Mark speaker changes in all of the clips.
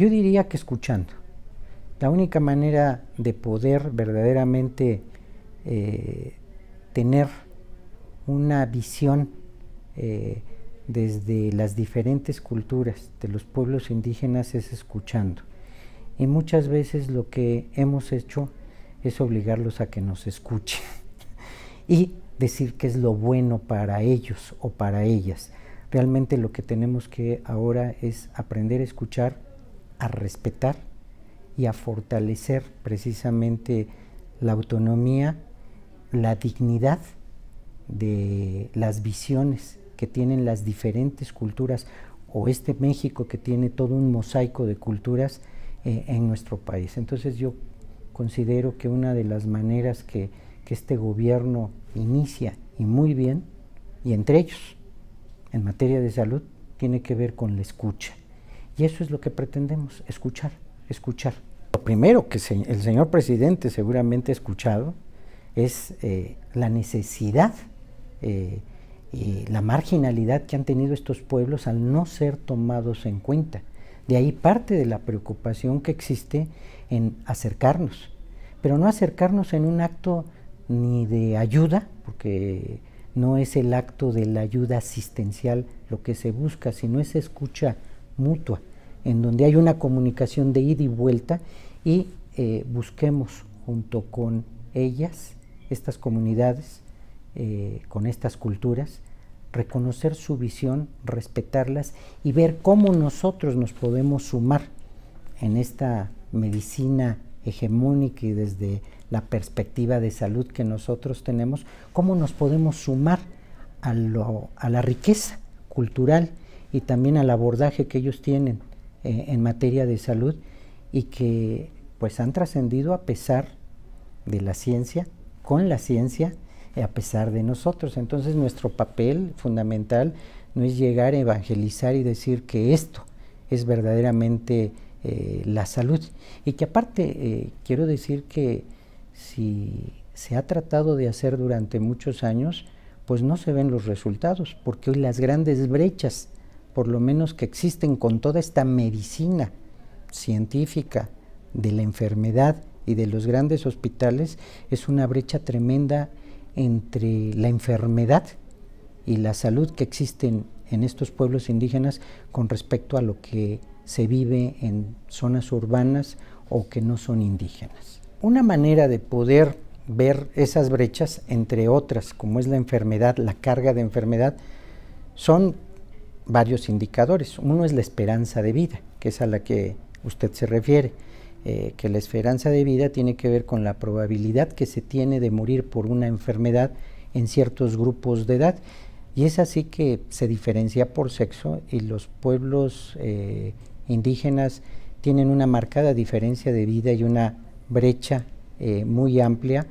Speaker 1: Yo diría que escuchando. La única manera de poder verdaderamente eh, tener una visión eh, desde las diferentes culturas de los pueblos indígenas es escuchando. Y muchas veces lo que hemos hecho es obligarlos a que nos escuchen y decir qué es lo bueno para ellos o para ellas. Realmente lo que tenemos que ahora es aprender a escuchar a respetar y a fortalecer precisamente la autonomía, la dignidad de las visiones que tienen las diferentes culturas o este México que tiene todo un mosaico de culturas eh, en nuestro país. Entonces yo considero que una de las maneras que este gobierno inicia y muy bien, y entre ellos en materia de salud, tiene que ver con la escucha. Y eso es lo que pretendemos, escuchar, escuchar. Lo primero que el señor presidente seguramente ha escuchado es eh, la necesidad eh, y la marginalidad que han tenido estos pueblos al no ser tomados en cuenta. De ahí parte de la preocupación que existe en acercarnos, pero no acercarnos en un acto ni de ayuda, porque no es el acto de la ayuda asistencial lo que se busca, sino es escucha mutua en donde hay una comunicación de ida y vuelta y eh, busquemos junto con ellas, estas comunidades, eh, con estas culturas, reconocer su visión, respetarlas y ver cómo nosotros nos podemos sumar en esta medicina hegemónica y desde la perspectiva de salud que nosotros tenemos, cómo nos podemos sumar a la riqueza cultural y también al abordaje que ellos tienen eh, en materia de salud y que pues han trascendido a pesar de la ciencia, con la ciencia, a pesar de nosotros. Entonces nuestro papel fundamental no es llegar a evangelizar y decir que esto es verdaderamente eh, la salud. Y que aparte eh, quiero decir que si se ha tratado de hacer durante muchos años, pues no se ven los resultados, porque hoy las grandes brechas por lo menos que existen con toda esta medicina científica de la enfermedad y de los grandes hospitales, es una brecha tremenda entre la enfermedad y la salud que existen en estos pueblos indígenas con respecto a lo que se vive en zonas urbanas o que no son indígenas. Una manera de poder ver esas brechas, entre otras, como es la enfermedad, la carga de enfermedad, son varios indicadores. Uno es la esperanza de vida, que es a la que usted se refiere, eh, que la esperanza de vida tiene que ver con la probabilidad que se tiene de morir por una enfermedad en ciertos grupos de edad. Y es así que se diferencia por sexo y los pueblos eh, indígenas tienen una marcada diferencia de vida y una brecha eh, muy amplia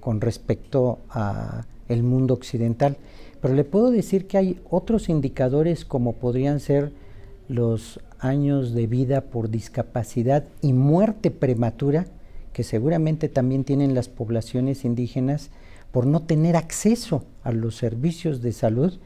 Speaker 1: con respecto a el mundo occidental. Pero le puedo decir que hay otros indicadores como podrían ser los años de vida por discapacidad y muerte prematura, que seguramente también tienen las poblaciones indígenas por no tener acceso a los servicios de salud.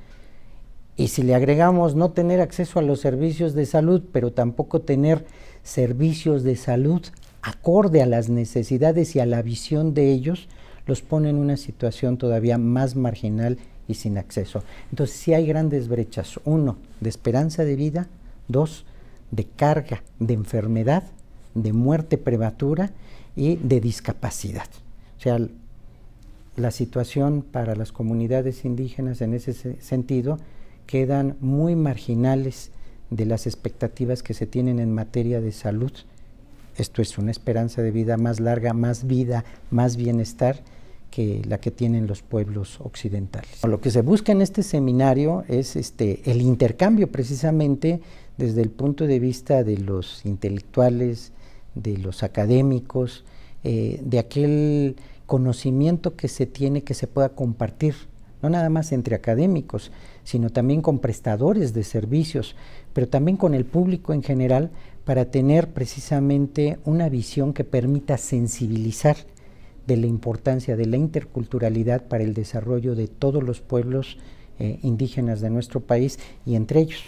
Speaker 1: Y si le agregamos no tener acceso a los servicios de salud, pero tampoco tener servicios de salud acorde a las necesidades y a la visión de ellos, los pone en una situación todavía más marginal y sin acceso. Entonces sí hay grandes brechas. Uno, de esperanza de vida. Dos, de carga de enfermedad, de muerte prematura y de discapacidad. O sea, la situación para las comunidades indígenas en ese sentido quedan muy marginales de las expectativas que se tienen en materia de salud. Esto es una esperanza de vida más larga, más vida, más bienestar la que tienen los pueblos occidentales. Lo que se busca en este seminario es este, el intercambio precisamente desde el punto de vista de los intelectuales, de los académicos, eh, de aquel conocimiento que se tiene que se pueda compartir, no nada más entre académicos, sino también con prestadores de servicios, pero también con el público en general, para tener precisamente una visión que permita sensibilizar de la importancia de la interculturalidad para el desarrollo de todos los pueblos eh, indígenas de nuestro país y entre ellos,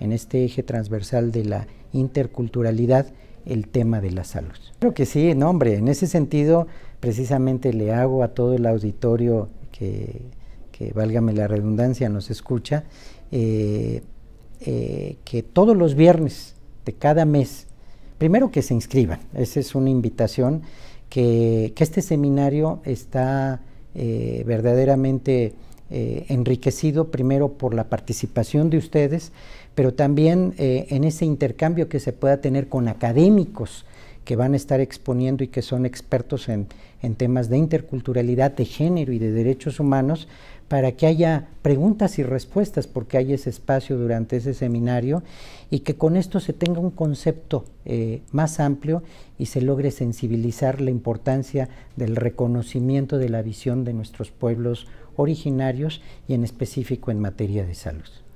Speaker 1: en este eje transversal de la interculturalidad, el tema de la salud. Creo que sí, no hombre, en ese sentido precisamente le hago a todo el auditorio que, que válgame la redundancia, nos escucha, eh, eh, que todos los viernes de cada mes, primero que se inscriban, esa es una invitación, que, este seminario está eh, verdaderamente eh, enriquecido primero por la participación de ustedes, pero también eh, en ese intercambio que se pueda tener con académicos que van a estar exponiendo y que son expertos en, temas de interculturalidad, de género y de derechos humanos, para que haya preguntas y respuestas, porque hay ese espacio durante ese seminario, y que con esto se tenga un concepto eh, más amplio y se logre sensibilizar la importancia del reconocimiento de la visión de nuestros pueblos originarios y en específico en materia de salud.